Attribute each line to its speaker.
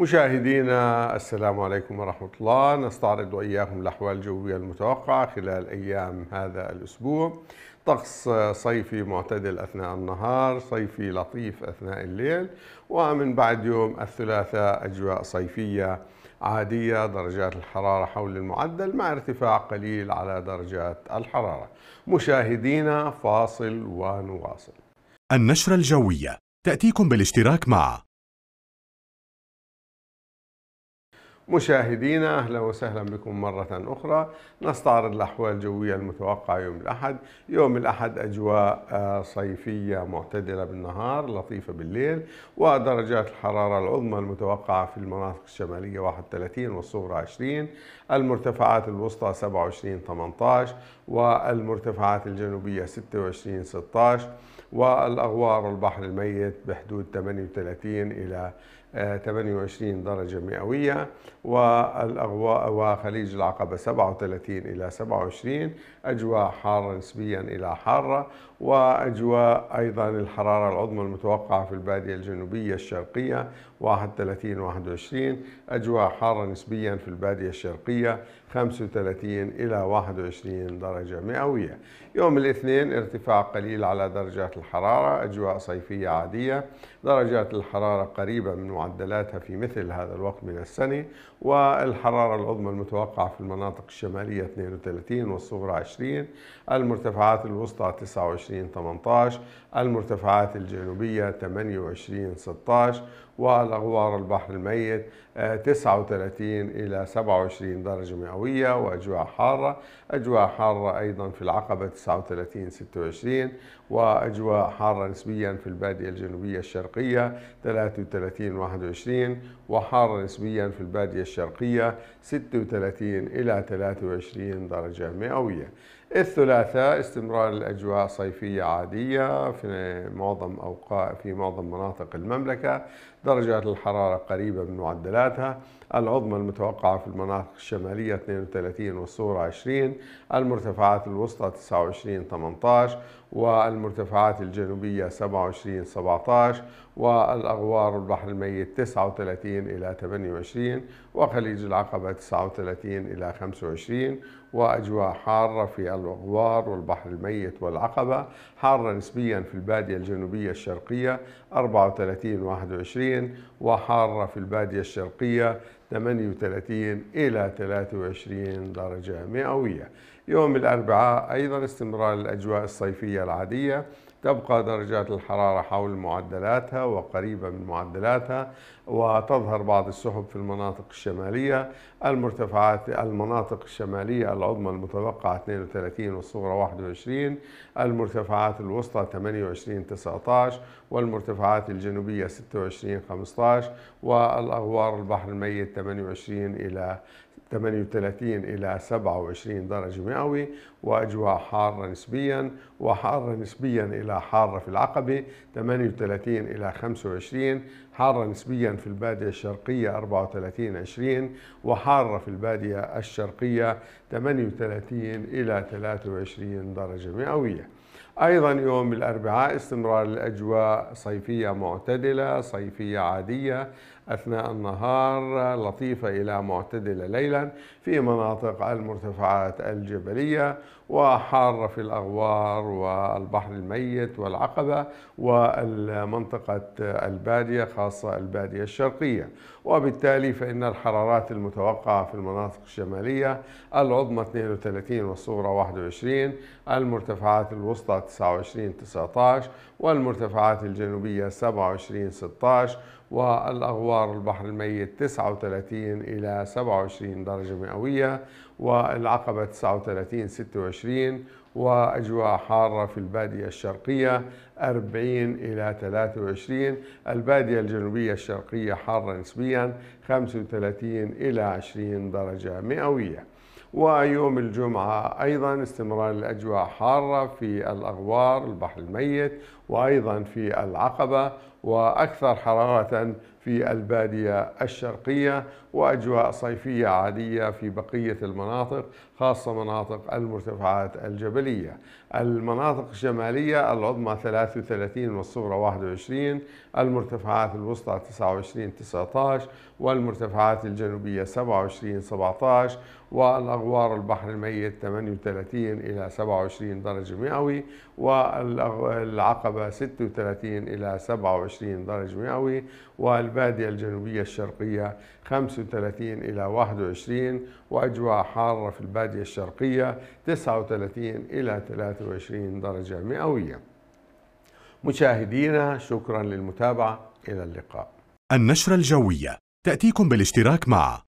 Speaker 1: مشاهدينا السلام عليكم ورحمة الله نستعرض وإياكم الأحوال الجوية المتوقعة خلال أيام هذا الأسبوع طقس صيفي معتدل أثناء النهار صيفي لطيف أثناء الليل ومن بعد يوم الثلاثاء أجواء صيفية عادية درجات الحرارة حول المعدل مع ارتفاع قليل على درجات الحرارة مشاهدينا فاصل ونواصل النشرة الجوية تأتيكم بالاشتراك مع مشاهدينا اهلا وسهلا بكم مره اخرى نستعرض الاحوال الجويه المتوقعه يوم الاحد، يوم الاحد اجواء آه، صيفيه معتدله بالنهار لطيفه بالليل ودرجات الحراره العظمى المتوقعه في المناطق الشماليه 31 والصغرى 20، المرتفعات الوسطى 27 18 والمرتفعات الجنوبيه 26 16 والاغوار والبحر الميت بحدود 38 الى 28 آه، درجة مئوية والأغواء وخليج العقبة 37 إلى 27 أجواء حارة نسبيا إلى حارة وأجواء أيضا الحرارة العظمى المتوقعة في البادية الجنوبية الشرقية 31 21 أجواء حارة نسبيا في البادية الشرقية 35 إلى 21 درجة مئوية يوم الاثنين ارتفاع قليل على درجات الحرارة أجواء صيفية عادية درجات الحرارة قريبة من معدلاتها في مثل هذا الوقت من السنة والحرارة العظمى المتوقعة في المناطق الشمالية 32 والصغرى 20 المرتفعات الوسطى 29 18 المرتفعات الجنوبية 28 16 والأغوار البحر الميت 39 آه، إلى 27 درجة مئوية وأجواء حارة أجواء حارة أيضا في العقبة 39 26 وأجواء حارة نسبيا في البادية الجنوبية الشرقية 33 21 وحارة نسبيا في البادية الشرقية 36 إلى 23 درجة مئوية الثلاثاء استمرار الأجواء صيفية عادية في معظم أوقات في معظم مناطق المملكة درجات الحرارة قريبة من معدلاتها العظمى المتوقعة في المناطق الشمالية 32 والصورة 20 المرتفعات الوسطى 29 18 والمرتفعات الجنوبية 27 17 والأغوار البحر الميت 39 إلى 28 وخليج العقبة 39 إلى 25 وأجواء حارة في الغوار والبحر الميت والعقبة حارة نسبيا في البادية الجنوبية الشرقية 34 21 وحارة في البادية الشرقية 38 إلى 23 درجة مئوية يوم الأربعاء أيضا استمرار الأجواء الصيفية العادية تبقى درجات الحرارة حول معدلاتها وقريبة من معدلاتها وتظهر بعض السحب في المناطق الشمالية المرتفعات المناطق الشمالية العظمى المتوقعة 32 والصغرى 21 المرتفعات الوسطى 28 19 والمرتفعات الجنوبية 26 15 والأغوار البحر الميت 28 إلى 38 إلى 27 درجة مئوي وأجواء حارة نسبيا وحارة نسبيا إلى حارة في العقبة 38 إلى 25 حارة نسبيا في البادية الشرقية 34 20 وحارة في البادية الشرقية 38 إلى 23 درجة مئوية أيضا يوم الأربعاء استمرار الأجواء صيفية معتدلة صيفية عادية أثناء النهار لطيفة إلى معتدلة ليلا في مناطق المرتفعات الجبلية وحارة في الأغوار والبحر الميت والعقبة والمنطقة البادية خاصة البادية الشرقية وبالتالي فإن الحرارات المتوقعة في المناطق الشمالية العظمى 32 والصغرى 21 المرتفعات الوسطى 29 19 والمرتفعات الجنوبية 27 16 والأغوار البحر الميت 39 إلى 27 درجة مئوية والعقبة 39 26 وأجواء حارة في البادية الشرقية 40 إلى 23 البادية الجنوبية الشرقية حارة نسبيا 35 إلى 20 درجة مئوية ويوم الجمعة أيضا استمرار الأجواء حارة في الأغوار البحر الميت وأيضا في العقبة وأكثر حرارة في البادية الشرقية وأجواء صيفية عادية في بقية المناطق خاصة مناطق المرتفعات الجبلية المناطق الشمالية العظمى 33 والصغرى 21 المرتفعات الوسطى 29 19 والمرتفعات الجنوبية 27 17 والأغوار البحر الميت 38 إلى 27 درجة مئوي والعقبة 36 إلى 27 درجة مئوي والبادية الجنوبية الشرقية 35 إلى 21 وأجواء حارة في البادية الشرقية 39 إلى 23 درجة مئوية مشاهدينا شكرا للمتابعة إلى اللقاء النشرة الجوية تأتيكم بالاشتراك مع